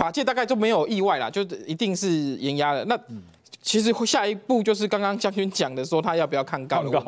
法界大概就没有意外啦，就一定是严压的。那其实下一步就是刚刚将军讲的，说他要不要看高为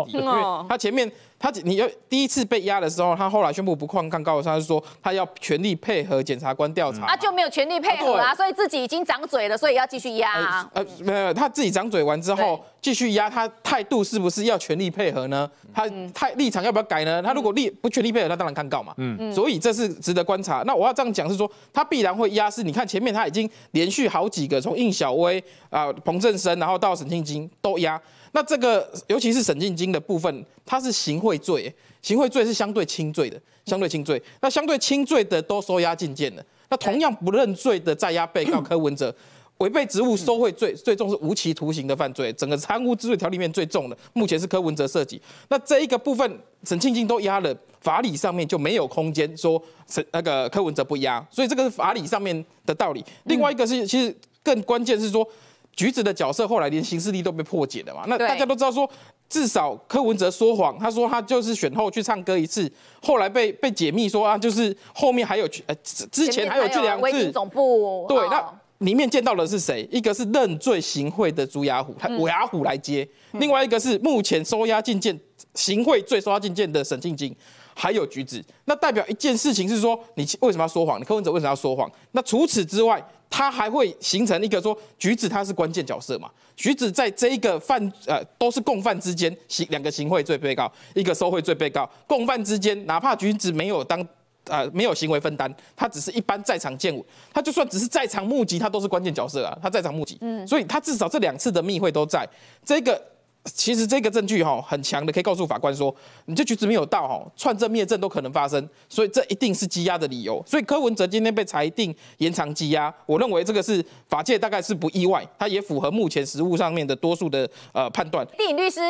他前面。他你要第一次被压的时候，他后来宣布不抗告的时候，他是说他要全力配合检察官调查，他就没有全力配合啦，所以自己已经长嘴了，所以要继续压。呃，没有，他自己长嘴完之后继续压，他态度是不是要全力配合呢？他态立场要不要改呢？他如果立不全力配合，他当然抗告嘛。嗯嗯，所以这是值得观察。那我要这样讲是说，他必然会压，是你看前面他已经连续好几个，从应小薇啊、彭振生，然后到沈庆金都压。那这个尤其是沈庆金的部分，他是行贿。贿罪，行贿罪是相对轻罪的，相对轻罪。那相对轻罪的都收押禁见了。那同样不认罪的在押被告柯文哲，违背职务收贿罪，最重是无期徒刑的犯罪，整个贪污治罪条例面最重的，目前是柯文哲涉及。那这一个部分，沈庆庆都押了，法理上面就没有空间说沈那个柯文哲不押，所以这个是法理上面的道理。另外一个是，其实更关键是说。橘子的角色后来连刑事力都被破解了嘛？那大家都知道说，至少柯文哲说谎，他说他就是选后去唱歌一次，后来被被解密说啊，就是后面还有，呃，之前还有这两次。总部对，那里面见到的是谁？一个是认罪行贿的朱雅虎，他我雅虎来接；另外一个是目前收押进监行贿罪收押进监的沈庆京，还有橘子。那代表一件事情是说，你为什么要说谎？你柯文哲为什么要说谎？那除此之外。他还会形成一个说，橘子他是关键角色嘛？橘子在这一个犯，呃，都是共犯之间，行两个行贿罪被告，一个受贿罪被告，共犯之间，哪怕橘子没有当，呃，没有行为分担，他只是一般在场见闻，他就算只是在场目击，他都是关键角色啊，他在场目击，嗯，所以他至少这两次的密会都在这个。其实这个证据哈很强的，可以告诉法官说，你这句子没有到哈，串证灭证都可能发生，所以这一定是羁押的理由。所以柯文哲今天被裁定延长羁押，我认为这个是法界大概是不意外，他也符合目前实务上面的多数的呃判断。电影律师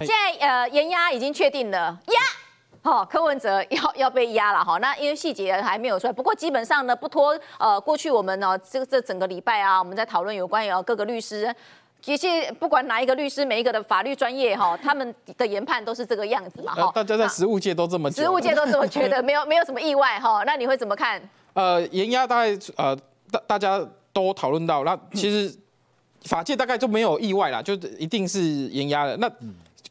现在呃延押已经确定了押。好柯文哲要要被压了哈，那因为细节还没有出来，不过基本上呢不拖呃过去我们呢这个这整个礼拜啊我们在讨论有关于各个律师。其实不管哪一个律师，每一个的法律专业哈，他们的研判都是这个样子嘛。哈，大家在实务界都这么，实务界都这么觉得，没有没有什么意外哈。那你会怎么看？呃，严压大概呃大大家都讨论到，那其实法界大概就没有意外啦，就一定是严压的。那。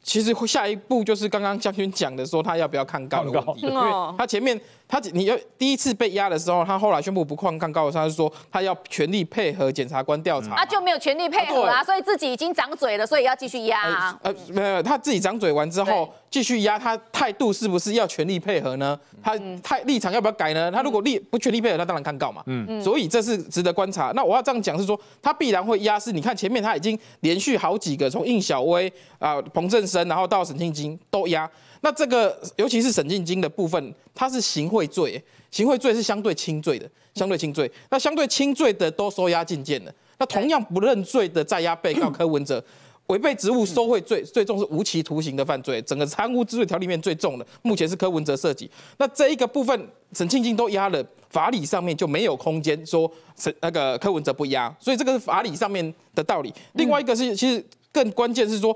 其实下一步就是刚刚将军讲的，说他要不要抗告题。因为他前面他你要第一次被压的时候，他后来宣布不抗告的时候，他是说他要全力配合检察官调查，那就没有全力配合啊，所以自己已经掌嘴了，所以要继续压啊。呃，没有，他自己掌嘴完之后。继续压他态度是不是要全力配合呢？他态立场要不要改呢？他如果立不全力配合，他当然看告嘛。嗯嗯。所以这是值得观察。那我要这样讲是说，他必然会压。是你看前面他已经连续好几个，从应小薇啊、彭正生，然后到沈庆金都压。那这个尤其是沈庆金的部分，他是行贿罪，行贿罪是相对轻罪的，相对轻罪。那相对轻罪的都收押禁见了。那同样不认罪的，在押被告柯文哲。违背职务受贿罪，最重是无期徒刑的犯罪，整个贪污治罪条例面最重的，目前是柯文哲涉及。那这一个部分，沈庆庆都压了，法理上面就没有空间说那个柯文哲不压，所以这个法理上面的道理。另外一个是，其实更关键是说，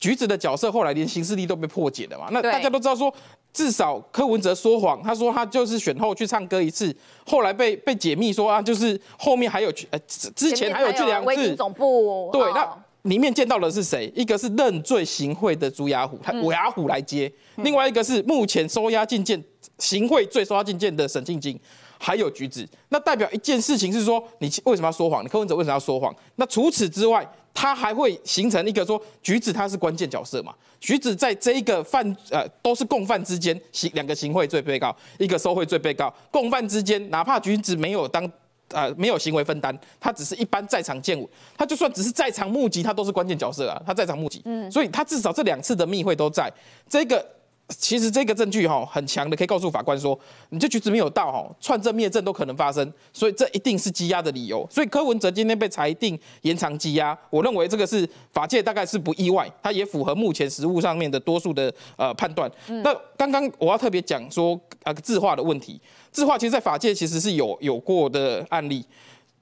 橘子的角色后来连刑事力都被破解了嘛？那大家都知道说，至少柯文哲说谎，他说他就是选后去唱歌一次，后来被被解密说啊，就是后面还有去，呃，之前还有去两次。总部对那。里面见到的是谁？一个是认罪行贿的朱亚虎，他韦亚虎来接；另外一个是目前收押进监行贿罪收押进监的沈庆金，还有橘子。那代表一件事情是说，你为什么要说谎？你柯文哲为什么要说谎？那除此之外，他还会形成一个说橘子他是关键角色嘛？橘子在这一个犯呃都是共犯之间，行两个行贿罪被告，一个受贿罪被告，共犯之间，哪怕橘子没有当。啊，没有行为分担，他只是一般在场见证，他就算只是在场目击，他都是关键角色啊，他在场目击，所以他至少这两次的密会都在这个。其实这个证据哈很强的，可以告诉法官说，你这句子没有到哈串证灭证都可能发生，所以这一定是羁押的理由。所以柯文哲今天被裁定延长羁押，我认为这个是法界大概是不意外，他也符合目前实务上面的多数的呃判断。那刚刚我要特别讲说啊，字画的问题，字画其实，在法界其实是有有过的案例。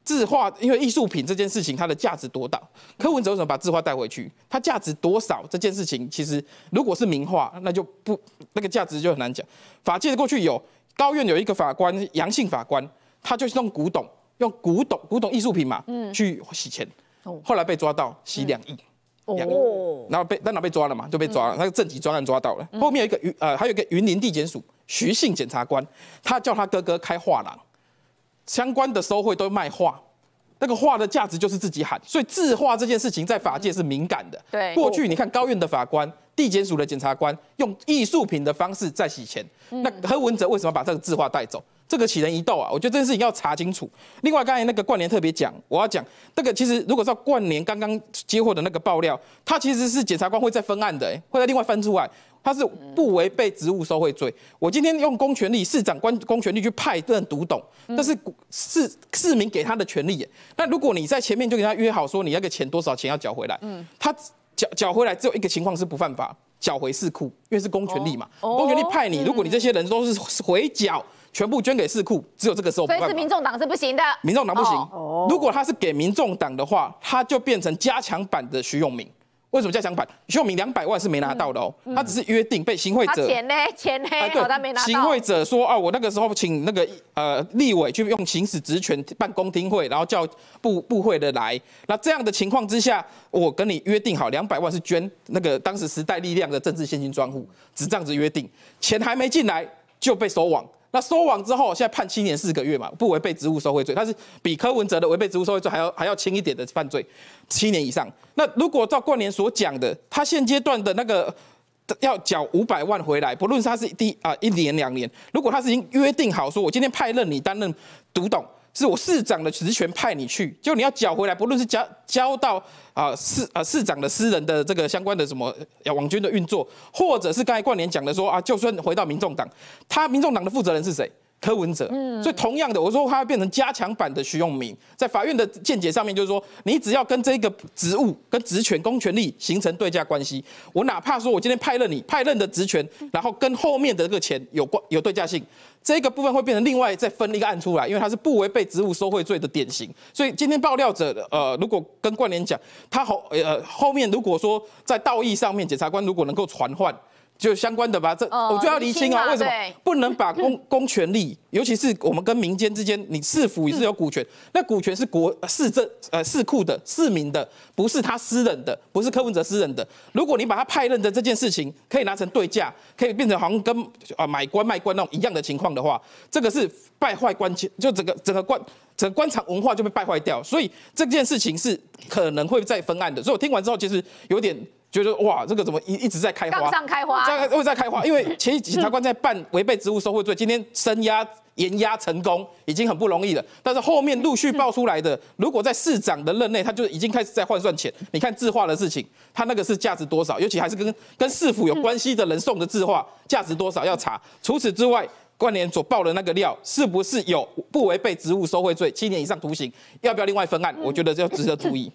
字画，因为艺术品这件事情，它的价值多大？柯文哲为什么把字画带回去？它价值多少？这件事情其实，如果是名画，那就不那个价值就很难讲。法界过去有高院有一个法官杨姓法官，他就是用古董、用古董、古董艺术品嘛，去洗钱，后来被抓到洗两亿，两亿，然后被当场被抓了嘛，就被抓了，那个正级专案抓到了。后面有一个云呃，还有一个云林地检署徐姓检察官，他叫他哥哥开画廊。相关的收贿都卖画，那个画的价值就是自己喊，所以字画这件事情在法界是敏感的。对，过去你看高院的法官、地检署的检察官用艺术品的方式在洗钱，那何文哲为什么把这个字画带走？这个起人一窦啊，我觉得这件事情要查清楚。另外，刚才那个冠联特别讲，我要讲这个，其实如果照冠联刚刚接获的那个爆料，他其实是检察官会在分案的，会在另外分出来，他是不违背职务受贿罪。我今天用公权力，市长官公权力去派，让人读懂，但是市市民给他的权力。那如果你在前面就跟他约好说，你那个钱多少钱要缴回来，他缴缴回来只有一个情况是不犯法，缴回市库，因为是公权力嘛，公权力派你，如果你这些人都是回缴。全部捐给市库，只有这个时候。所以，是民众党是不行的。民众党不行。哦。如果他是给民众党的话，他就变成加强版的徐永明。为什么加强版？徐永明两百万是没拿到的哦，他只是约定被行贿者。他钱呢？钱呢？啊，对，他没拿到。行贿者说：“啊，我那个时候请那个呃立委去用行使职权办公厅会，然后叫部部会的来。那这样的情况之下，我跟你约定好两百万是捐那个当时时代力量的政治现金专户，只这样子约定，钱还没进来。”就被收网，那收网之后，现在判七年四个月嘛，不违背职务受贿罪，他是比柯文哲的违背职务受贿罪还要还要轻一点的犯罪，七年以上。那如果照冠联所讲的，他现阶段的那个要缴五百万回来，不论是他是第啊一年两年，如果他是已经约定好说，我今天派任你担任独董。是我市长的职权派你去，就你要缴回来，不论是交交到啊市啊市长的私人的这个相关的什么网军的运作，或者是刚才冠联讲的说啊，就算回到民众党，他民众党的负责人是谁？柯文哲，所以同样的，我说他要变成加强版的徐永明，在法院的见解上面，就是说，你只要跟这个职务、跟职权、公权力形成对价关系，我哪怕说我今天派任你派任的职权，然后跟后面的这个钱有关有对价性，这个部分会变成另外再分一个案出来，因为他是不违背职务收贿罪的典型。所以今天爆料者，呃，如果跟冠联讲，他后呃后面如果说在道义上面，检察官如果能够传唤。就相关的吧，这我就要厘清啊！为什么不能把 公公权力，尤其是我们跟民间之间，你市府也是有股权，那股权是国、市政、呃市库的、市民的，不是他私人的，不是柯文哲私人的。如果你把他派任的这件事情可以拿成对价，可以变成好像跟啊买官卖官那种一样的情况的话，这个是败坏官，就整个整个官，整个官场文化就被败坏掉。所以这件事情是可能会再分案的。所以我听完之后，其实有点。觉得哇，这个怎么一一直在开花？上开花在会开花，因为前一检察官在办违背职务受贿罪，今天升压严压成功，已经很不容易了。但是后面陆续爆出来的，如果在市长的任内，他就已经开始在换算钱。你看字画的事情，他那个是价值多少？尤其还是跟跟市府有关系的人送的字画，价值多少要查。除此之外，关联所报的那个料，是不是有不违背职务受贿罪七年以上徒刑？要不要另外分案？我觉得就值得注意。